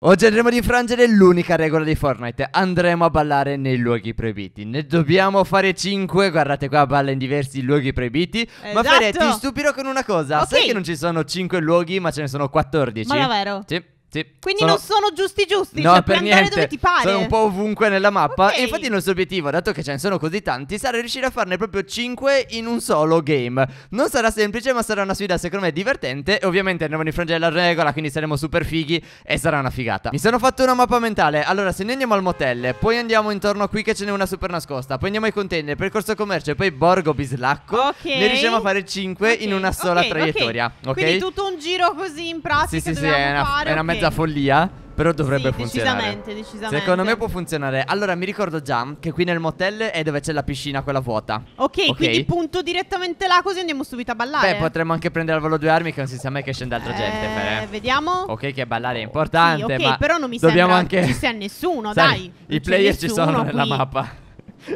Oggi andremo ad infrangere l'unica regola di Fortnite Andremo a ballare nei luoghi proibiti Ne dobbiamo fare 5 Guardate qua balla in diversi luoghi proibiti esatto. Ma Fere ti stupirò con una cosa okay. Sai che non ci sono 5 luoghi ma ce ne sono 14 Ma davvero? Sì sì, Quindi sono... non sono giusti giusti, no, cioè per niente. dove ti pare. Sono un po' ovunque nella mappa okay. e infatti il nostro obiettivo, dato che ce ne sono così tanti, sarà riuscire a farne proprio 5 in un solo game. Non sarà semplice, ma sarà una sfida secondo me divertente e ovviamente andremo a infrangere la regola, quindi saremo super fighi e sarà una figata. Mi sono fatto una mappa mentale. Allora, se noi andiamo al motel, poi andiamo intorno a qui che ce n'è una super nascosta, poi andiamo ai container, percorso commercio e poi borgo bislacco, okay. ne riusciamo a fare 5 okay. in una sola traiettoria, ok? Quindi tutto un giro così in pratica sì, sì, sì, è una, fare, è una mezza follia. Però dovrebbe sì, funzionare. Decisamente, decisamente. Secondo me può funzionare. Allora, mi ricordo già che qui nel motel è dove c'è la piscina, quella vuota. Okay, ok, quindi punto direttamente là, così andiamo subito a ballare. Beh, potremmo anche prendere al volo due armi, che non si sa mai che scende altra eh, gente. Per... Eh. Vediamo. Ok, che ballare è importante. Sì, ok, ma però non mi dobbiamo che anche... ci sia nessuno, Sai, dai. I player ci sono qui. nella mappa.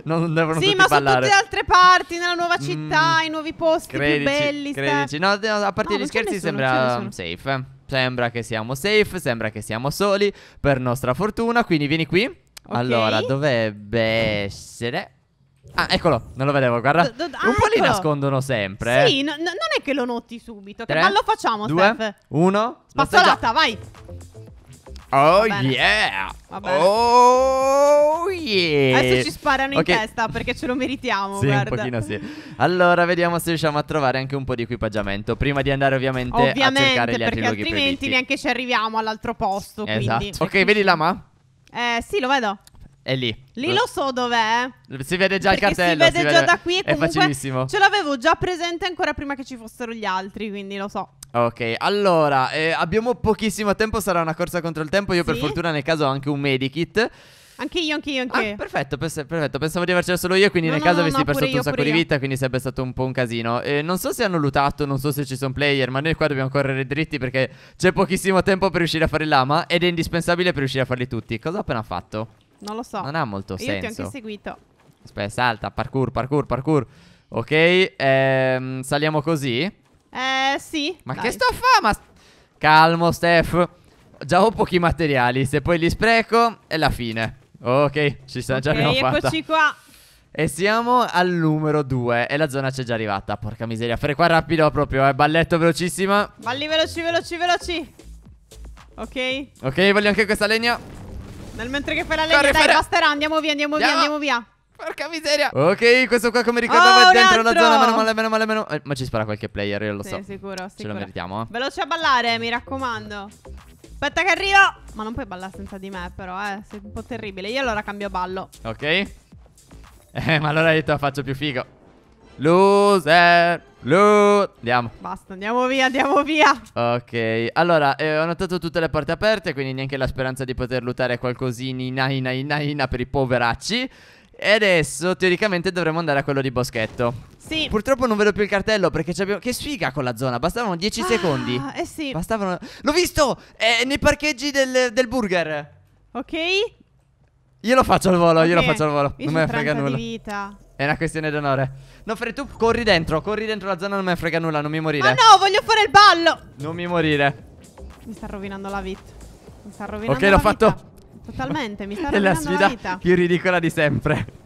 Non devono sì, ma ballare. sono tutte altre parti, nella nuova mm. città, mm, i nuovi posti credici, più belli. Credici. No, no, a parte no, gli scherzi nessuno, sembra safe. Eh. Sembra che siamo safe, sembra che siamo soli, per nostra fortuna, quindi vieni qui. Okay. Allora, dovrebbe essere... Ah, eccolo, non lo vedevo, guarda. Do, do, un ecco. po' li nascondono sempre. Sì, eh. no, no, non è che lo noti subito. Tre, che ballo facciamo, due, Steph? Uno. Spazzolata, già... vai. Oh yeah! Oh yeah! Adesso ci sparano okay. in testa perché ce lo meritiamo. Sì, guarda. un pochino sì. Allora, vediamo se riusciamo a trovare anche un po' di equipaggiamento. Prima di andare, ovviamente, ovviamente a cercare gli altri loghi. Altrimenti previsti. neanche ci arriviamo all'altro posto. Esatto. Quindi. Cioè, ok, vedi la ma? Eh, sì, lo vedo. È lì. Lì lo so dov'è. Si vede già Perché il cartello. Si vede, si vede già da qui. E È facilissimo. Ce l'avevo già presente ancora prima che ci fossero gli altri, quindi lo so. Ok, allora eh, abbiamo pochissimo tempo, sarà una corsa contro il tempo. Io, sì? per fortuna, nel caso ho anche un medikit. Anche io, anche io, anche ah, io. Ah, perfetto, perfetto, Pensavo di avercela solo io, quindi no, nel no, caso no, avessi perso io, un sacco di vita, quindi sarebbe stato un po' un casino. Eh, non so se hanno lootato, non so se ci sono player, ma noi qua dobbiamo correre dritti perché c'è pochissimo tempo per riuscire a fare lama ed è indispensabile per riuscire a farli tutti. Cosa ho appena fatto? Non lo so. Non ha molto io senso. Io ti ho anche seguito. Aspetta, salta, parkour, parkour, parkour. Ok, ehm, saliamo così. Eh, sì. Ma Dai. che sto a fare? Ma... Calmo, Steph. Già ho pochi materiali. Se poi li spreco, è la fine. Ok, ci sta, okay, già abbiamo fatto. Eccoci qua. E siamo al numero 2 E la zona c'è già arrivata Porca miseria Fare qua rapido proprio eh Balletto velocissima Balli veloci veloci veloci Ok Ok voglio anche questa legna Nel mentre che fai la legna Corre, Dai fare... basterà Andiamo via andiamo, andiamo via andiamo via Porca miseria. Ok, questo qua come ricordavo oh, è dentro la zona. Meno male, meno male, meno. Eh, ma ci spara qualche player, io lo sì, so. Sicuro, sicuro. Ce lo meritiamo. Eh. Veloce a ballare, mi raccomando. Aspetta che arrivo. Ma non puoi ballare senza di me, però, eh. Sei un po' terribile. Io allora cambio ballo. Ok. Eh, ma allora io te la faccio più figo. Loser. Loot. Andiamo. Basta, andiamo via, andiamo via. Ok, allora eh, ho notato tutte le porte aperte, quindi neanche la speranza di poter lootare qualcosina, inaina, inaina per i poveracci. E adesso teoricamente dovremmo andare a quello di Boschetto sì. Purtroppo non vedo più il cartello perché abbiamo... Che sfiga con la zona, bastavano 10 ah, secondi Eh sì Bastavano... L'ho visto! È eh, nei parcheggi del, del burger Ok Io lo faccio al volo, okay. io lo faccio al volo io Non me ne frega nulla vita. È una questione d'onore No Fred, tu corri dentro, corri dentro la zona, non me ne frega nulla, non mi morire Ah no, voglio fare il ballo Non mi morire Mi sta rovinando la vita Mi sta rovinando okay, la vita Ok, l'ho fatto Totalmente, mi sta rovinando la vita. È la sfida più ridicola di sempre.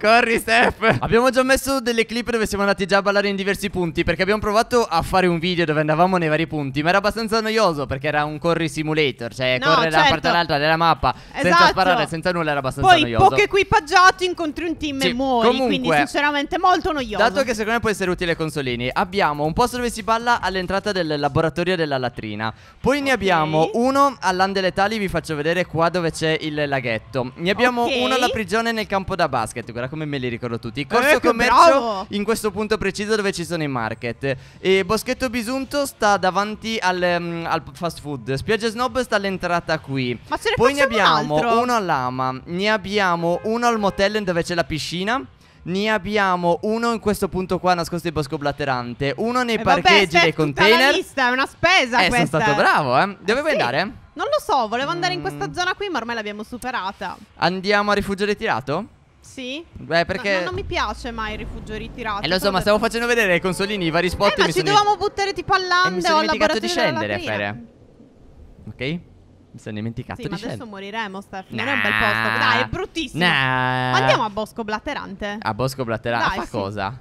Corri Steph Abbiamo già messo delle clip dove siamo andati già a ballare in diversi punti Perché abbiamo provato a fare un video dove andavamo nei vari punti Ma era abbastanza noioso perché era un corri simulator Cioè no, correre certo. da una parte all'altra della mappa esatto. Senza sparare, senza nulla era abbastanza Poi, noioso Poi poco equipaggiato incontri un team sì. e muori Comunque, Quindi sinceramente molto noioso Dato che secondo me può essere utile Consolini Abbiamo un posto dove si balla all'entrata del laboratorio della latrina Poi okay. ne abbiamo uno all'Ande Letali Vi faccio vedere qua dove c'è il laghetto Ne abbiamo okay. uno alla prigione nel campo da basket Guarda come me li ricordo tutti. Eh, Corso eh, commercio in questo punto preciso dove ci sono i market. E Boschetto Bisunto sta davanti al, um, al fast food. Spiaggia Snob sta all'entrata qui. Ma ce ne Poi ne abbiamo un uno all'Ama, ne abbiamo uno al motel dove c'è la piscina. Ne abbiamo uno in questo punto qua nascosto di bosco blatterante. uno nei eh parcheggi vabbè, dei container. Lista, è una spesa eh, questa. sono stato bravo, eh. Dove vuoi eh sì. andare? Non lo so, volevo andare in questa mm. zona qui, ma ormai l'abbiamo superata. Andiamo a rifugio ritirato? Sì? Beh, perché. No, non mi piace mai il rifugio ritirato. Eh, lo so, ma stavo facendo vedere ai consolini i vari spot. Eh, ma ci dovevamo buttare tipo all'ande o Mi sono dimenticato di scendere, Fere. Ok? Mi sono dimenticato sì, di ma adesso moriremo, Stefano. Nah. Non è un bel posto. Dai, è bruttissimo. Nah. Andiamo a Bosco Blatterante. A Bosco Blatterante? Dai, ah, Fa sì. cosa?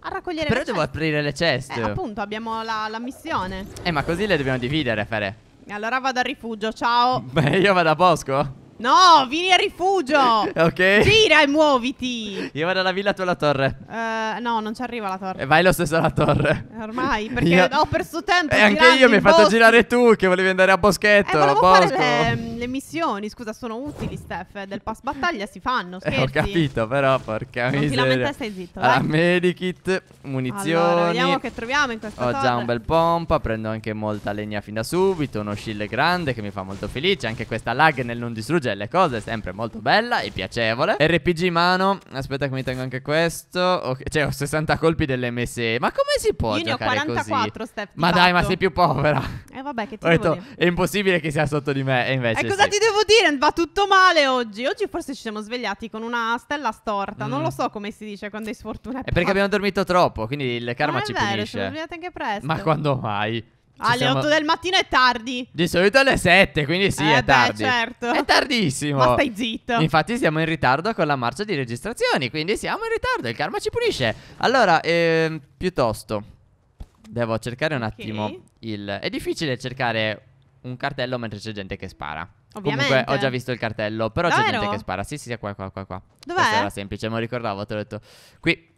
A raccogliere Però le devo aprire le ceste. Eh, appunto, abbiamo la, la missione. Eh, ma così le dobbiamo dividere, Fere. Allora vado al rifugio, ciao. Beh, io vado a Bosco. No, vieni a rifugio. ok. Gira e muoviti. Io vado alla villa, tu alla torre. Uh, no, non ci arriva la torre. E vai lo stesso alla torre. Ormai, perché io... ho perso tempo. E eh, anche io mi hai fatto girare tu che volevi andare a boschetto. Eh, bosco. fare le, mm, le, missioni. Scusa, sono utili, Steph. Eh, del pass battaglia si fanno. Eh, ho capito, però, porca non miseria. Non ti lamenta, stai zitto. Allora, medikit, munizioni. Allora, vediamo che troviamo in questa ho Ho già un bel pompa. Prendo anche molta legna fin da subito. Uno scille grande che mi fa molto felice. Anche questa lag nel non distruggere delle cose, sempre molto bella e piacevole. RPG in mano, aspetta che mi tengo anche questo. Okay. Cioè, ho 60 colpi dell'MSE. Ma come si può Io giocare così? ne ho 44, Steph, Ma fatto. dai, ma sei più povera. Eh vabbè, che ti ho detto, è impossibile che sia sotto di me, e invece E cosa sì. ti devo dire? Va tutto male oggi. Oggi forse ci siamo svegliati con una stella storta. Mm. Non lo mm. so come si dice quando hai sfortuna. È perché abbiamo dormito troppo, quindi il karma ma ci vero, punisce. Ma vero, siamo svegliati anche presto. Ma quando mai? alle siamo... 8 del mattino è tardi. Di solito alle 7, quindi sì, eh è beh, tardi. certo. È tardissimo. Ma stai zitto. Infatti siamo in ritardo con la marcia di registrazioni, quindi siamo in ritardo, il karma ci punisce. Allora, ehm, piuttosto, devo cercare un okay. attimo il... È difficile cercare un cartello mentre c'è gente che spara. Ovviamente. Comunque ho già visto il cartello, però Davvero? c'è gente che spara. Sì, sì, sì, qua, qua, qua, qua. Dov'è? Questo era semplice, me lo ricordavo, te l'ho detto. Qui.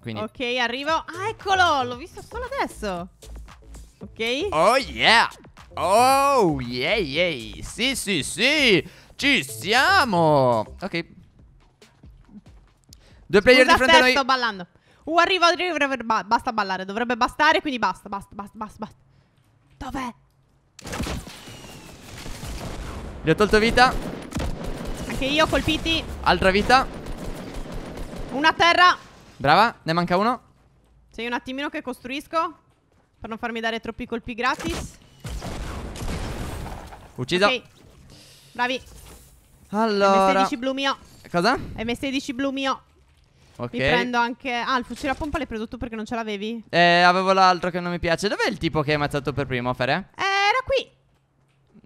Quindi. Ok, arrivo. Ah, eccolo, l'ho visto solo adesso ok? Oh yeah! Oh yeah yeah! Sì sì sì! Ci siamo! Ok. Due player di fronte a noi. sto ballando. Uh, arrivo, arrivo, arrivo, basta ballare. Dovrebbe bastare, quindi basta, basta, basta, basta, basta. Dov'è? Gli ho tolto vita. Anche io colpiti. Altra vita. Una terra. Brava, ne manca uno. Sei un attimino che costruisco. Per non farmi dare troppi colpi gratis. Ucciso. Okay. Bravi. Allora. M16 blu mio. Cosa? M16 blu mio. Ok. Mi prendo anche. Ah, il fucile a pompa l'hai preso tu perché non ce l'avevi? Eh, avevo l'altro che non mi piace. Dov'è il tipo che hai ammazzato per primo, Fere? Eh, era qui.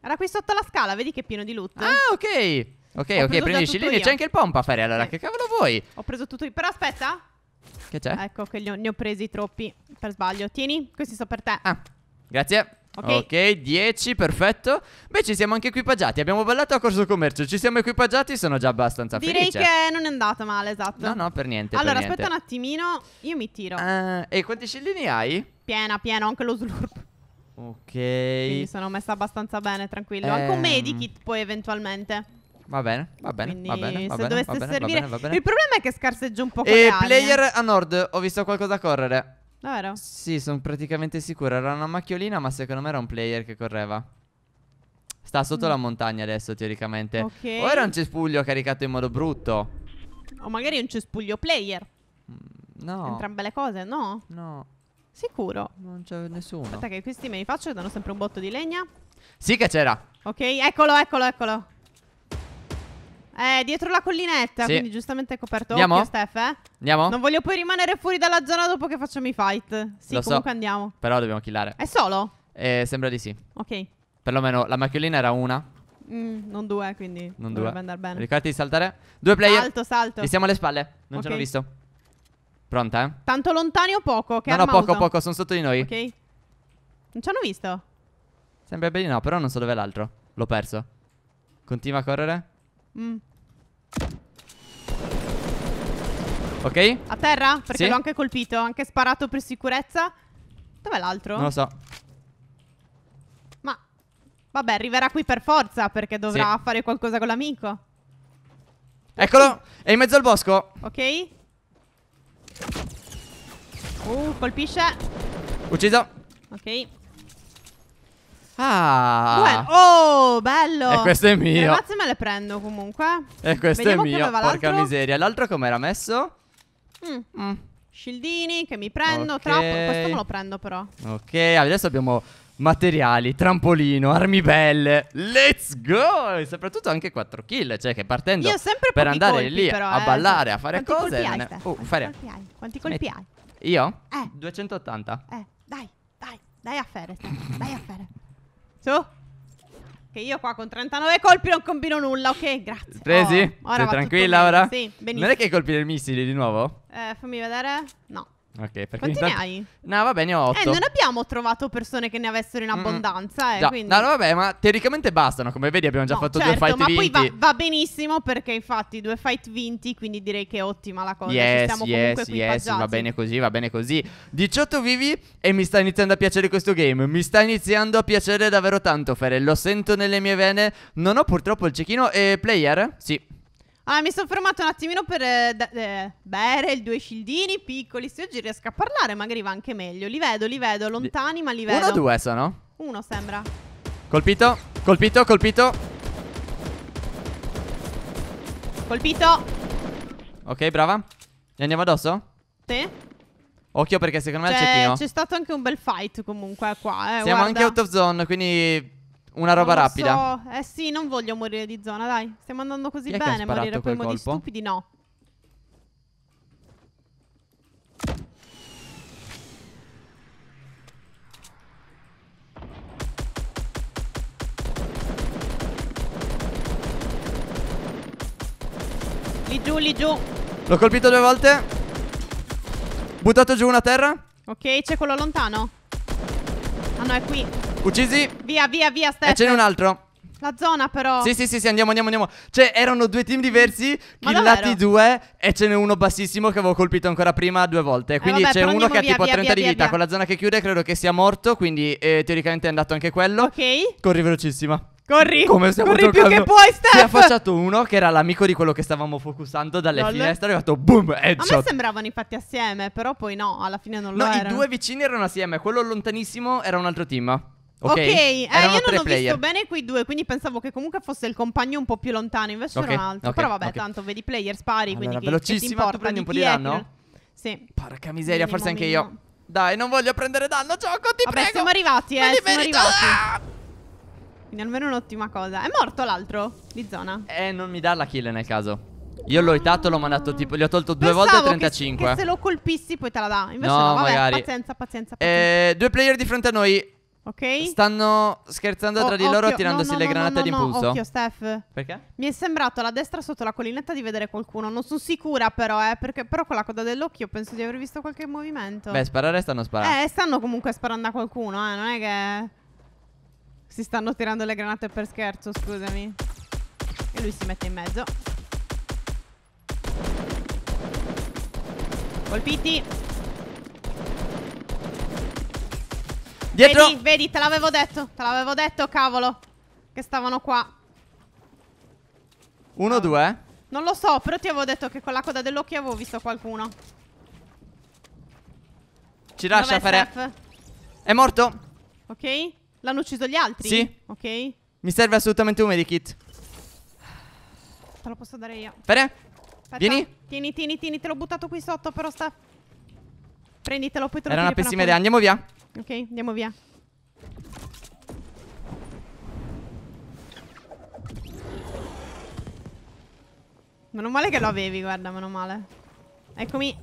Era qui sotto la scala, vedi che è pieno di loot. Ah, ok. Ok, Ho ok, prendisci lì. C'è anche il pompa, Fere. Allora, okay. che cavolo vuoi? Ho preso tutto io. Però aspetta. Che c'è? Ecco che ho- ne ho presi troppi per sbaglio. Tieni, questi sono per te. Ah, grazie. Ok. Ok, 10, perfetto. Beh, ci siamo anche equipaggiati. Abbiamo ballato a corso commercio. Ci siamo equipaggiati, sono già abbastanza Direi felice. che non è andata male, esatto. No, no, per niente. allora, aspetta un attimino, io mi tiro. attimo. Eh, e quanti scillini hai? Piena, piena, anche lo slurp. Ok. Quindi sono messa abbastanza bene, tranquillo. Anche un ehm. medikit poi eventualmente. Va bene, va bene, Quindi va bene. se bene, dovesse bene, servire. Va bene, va bene. Il problema è che scarseggia un po' con E eh, player a nord, ho visto qualcosa correre. Davvero? Sì, sono praticamente sicuro. Era una macchiolina, ma secondo me era un player che correva. Sta sotto mm. la montagna adesso, teoricamente. Ok. O era un cespuglio caricato in modo brutto. O magari un cespuglio player. Mm, no. Entrambe le cose, no? No. Sicuro? Non c'è nessuno. Aspetta che questi me li faccio, che danno sempre un botto di legna. Sì che c'era. Ok, eccolo, eccolo, eccolo. È eh, dietro la collinetta, sì. quindi giustamente è coperto. Andiamo? Occhio, Steph, eh? Andiamo? Non voglio poi rimanere fuori dalla zona dopo che facciamo i fight. Sì, Lo comunque so, andiamo. Però dobbiamo killare. È solo? Eh, sembra di sì. Ok. Perlomeno la macchiolina era una. Mm, non due, quindi non dovrebbe due. andare bene. Ricordati di saltare. Due player. Salto, salto. Gli siamo alle spalle. Non okay. ce l'ho visto. Pronta, eh? Tanto lontani o poco? Che no, no, poco, uso? poco. Sono sotto di noi. Ok. Non ci hanno visto. Sembrerebbe di no, però non so dove è l'altro. L'ho perso. Continua a correre. Mm. Ok? A terra? Perché sì. l'ho anche colpito. Ho anche sparato per sicurezza. Dov'è l'altro? Non lo so. Ma... Vabbè, arriverà qui per forza perché dovrà sì. fare qualcosa con l'amico. Eccolo! È in mezzo al bosco. Ok. Uh, colpisce. Ucciso. Ok. Ah, Buono. oh, bello. E questo è mio. Le Grazie, me le prendo comunque. E questo Vediamo è mio. Porca miseria. L'altro com'era messo? Mm. mm. Shieldini che mi prendo. Okay. Troppo. Questo me lo prendo, però. Ok, adesso abbiamo materiali, trampolino, armi belle. Let's go! E soprattutto anche 4 kill, cioè che partendo per andare colpi, lì però, a eh, ballare, a uh, fare quanti cose. Colpi hai, oh, quanti colpi hai? Quanti colpi hai? Io? Eh. 280. Eh, dai, dai, dai a fare, dai a fare. Su. Che io qua con 39 colpi non combino nulla, ok? Grazie. Presi? Oh, ora Sei tranquilla ora? Sì, benissimo. Non è che colpi del missile di nuovo? Eh, fammi vedere. No. Ok, perché Quanti intanto... ne hai? No, vabbè, ne ho 8. Eh, non abbiamo trovato persone che ne avessero in abbondanza. Mm. Eh, quindi... No, vabbè, ma teoricamente bastano. Come vedi, abbiamo già no, fatto certo, due fight ma vinti. Ma poi va, va, benissimo perché, infatti, due fight vinti. Quindi direi che è ottima la cosa. Yes, Ci siamo yes, yes, va bene così, va bene così. 18 vivi e mi sta iniziando a piacere questo game. Mi sta iniziando a piacere davvero tanto, Fere. Lo sento nelle mie vene. Non ho purtroppo il cecchino. E player? Sì. Ah, mi sono fermato un attimino per eh, eh, bere il due scildini piccoli. Se oggi riesco a parlare, magari va anche meglio. Li vedo, li vedo, lontani, ma li vedo. Uno o due sono? Uno sembra. Colpito, colpito, colpito. Colpito. Ok, brava. Gli andiamo addosso? Sì. Occhio perché secondo me c'è Chino. C'è stato anche un bel fight comunque qua. Eh, Siamo guarda. anche out of zone, quindi una roba non rapida. So. Eh sì, non voglio morire di zona, dai. Stiamo andando così Chi bene, morire poi in modi stupidi no. Lì giù, lì giù. L'ho colpito due volte. Buttato giù una terra. Ok, c'è quello lontano. Ah no, è qui. Uccisi. Via, via, via, Steph. E ce n'è un altro. La zona però Sì sì sì, sì andiamo andiamo andiamo Cioè erano due team diversi Killati due E ce n'è uno bassissimo che avevo colpito ancora prima due volte eh, Quindi eh c'è uno che ha tipo via, 30 via, di vita via. Con la zona che chiude credo che sia morto Quindi eh, teoricamente è andato anche quello Ok Corri velocissima Corri, Come stiamo corri giocando. più che puoi, Steph. Si è affacciato uno che era l'amico di quello che stavamo focussando dalle Lol. finestre. È arrivato boom, headshot. A me sembravano infatti assieme, però poi no, alla fine non no, lo erano. No, i due vicini erano assieme, quello lontanissimo era un altro team. Ok, okay. Eh, io non ho player. visto bene quei due, quindi pensavo che comunque fosse il compagno un po' più lontano, invece okay. era un altro. Okay. Però vabbè, tanto vedi player, spari, allora, quindi velocissima, che, che ti prendi un po' di danno? Sì. Porca miseria, minimo, forse anche io. Dai, non voglio prendere danno, gioco, ti vabbè, prego. siamo arrivati, eh, siamo arrivati. Ah! Quindi almeno un'ottima cosa. È morto l'altro di zona. Eh, non mi dà la kill nel caso. Io l'ho hitato, l'ho mandato tipo, gli ho tolto due Pensavo volte 35. Che, che se lo colpissi poi te la dà. Invece no, no vabbè, magari. pazienza, pazienza, pazienza. Eh, due player di fronte a noi. Ok? Stanno scherzando oh, tra di occhio. loro tirandosi no, no, le granate di impulso. No, occhio, Steph. Perché? Mi è sembrato alla destra sotto la collinetta di vedere qualcuno. Non sono sicura, però, eh. Perché, però con la coda dell'occhio penso di aver visto qualche movimento. Beh, sparare stanno sparando. Eh, stanno comunque sparando a qualcuno, eh. Non è che. Si stanno tirando le granate per scherzo, scusami. E lui si mette in mezzo. Colpiti. Dietro. Vedi, vedi, te l'avevo detto. Te l'avevo detto, cavolo. Che stavano qua. Uno, due. Non lo so, però ti avevo detto che con la coda dell'occhio avevo visto qualcuno. Ci lascia fare. Steph? È morto. Ok. L'hanno ucciso gli altri? Sì. Ok. Mi serve assolutamente un medikit. Te lo posso dare io. Fere. Aspetta. Vieni. Tieni, tieni, tieni. Te l'ho buttato qui sotto, però sta. Prenditelo, poi te lo Era una pessima idea. Andiamo via. Ok, andiamo via. Meno male che lo avevi, guarda, meno male. Eccomi.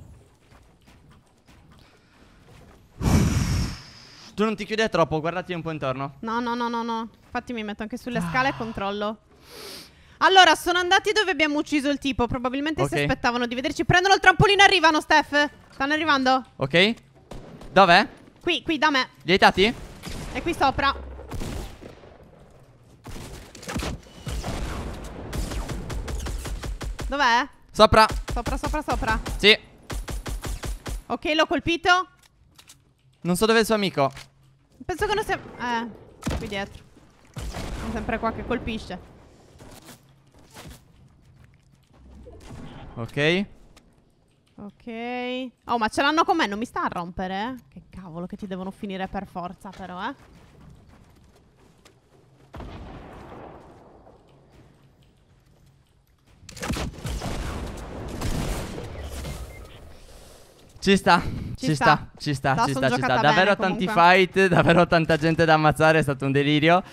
Tu non ti chiudere troppo, guardati un po' intorno. No, no, no, no, no. Infatti mi metto anche sulle ah. scale e controllo. Allora, sono andati dove abbiamo ucciso il tipo. Probabilmente okay. si aspettavano di vederci. Prendono il trampolino arrivano, Steph. Stanno arrivando. Ok. Dov'è? Qui, qui, da me. Li hai dati? È qui sopra. Dov'è? Sopra. Sopra, sopra, sopra. Sì. Ok, l'ho colpito. Non so dove è il suo amico. Penso che non sia... Eh, qui dietro. È sempre qua che colpisce. Ok. Ok. Oh, ma ce l'hanno con me, non mi sta a rompere? Eh? Che cavolo che ti devono finire per forza però, eh? Ci sta. Ci, ci sta, sta, ci sta, ci sta, ci sta. Davvero tanti fight, davvero tanta gente da ammazzare, è stato un delirio.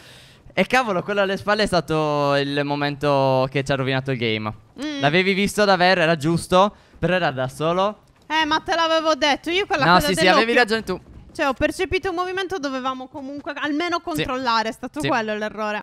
E cavolo, quello alle spalle è stato il momento che ci ha rovinato il game. Mm. L'avevi visto davvero, era giusto. Però era da solo. Eh, ma te l'avevo detto. Io quella no, cosa No, sì, sì, avevi ragione tu. Cioè, ho percepito un movimento, dovevamo comunque almeno controllare. Sì. È stato sì. quello l'errore.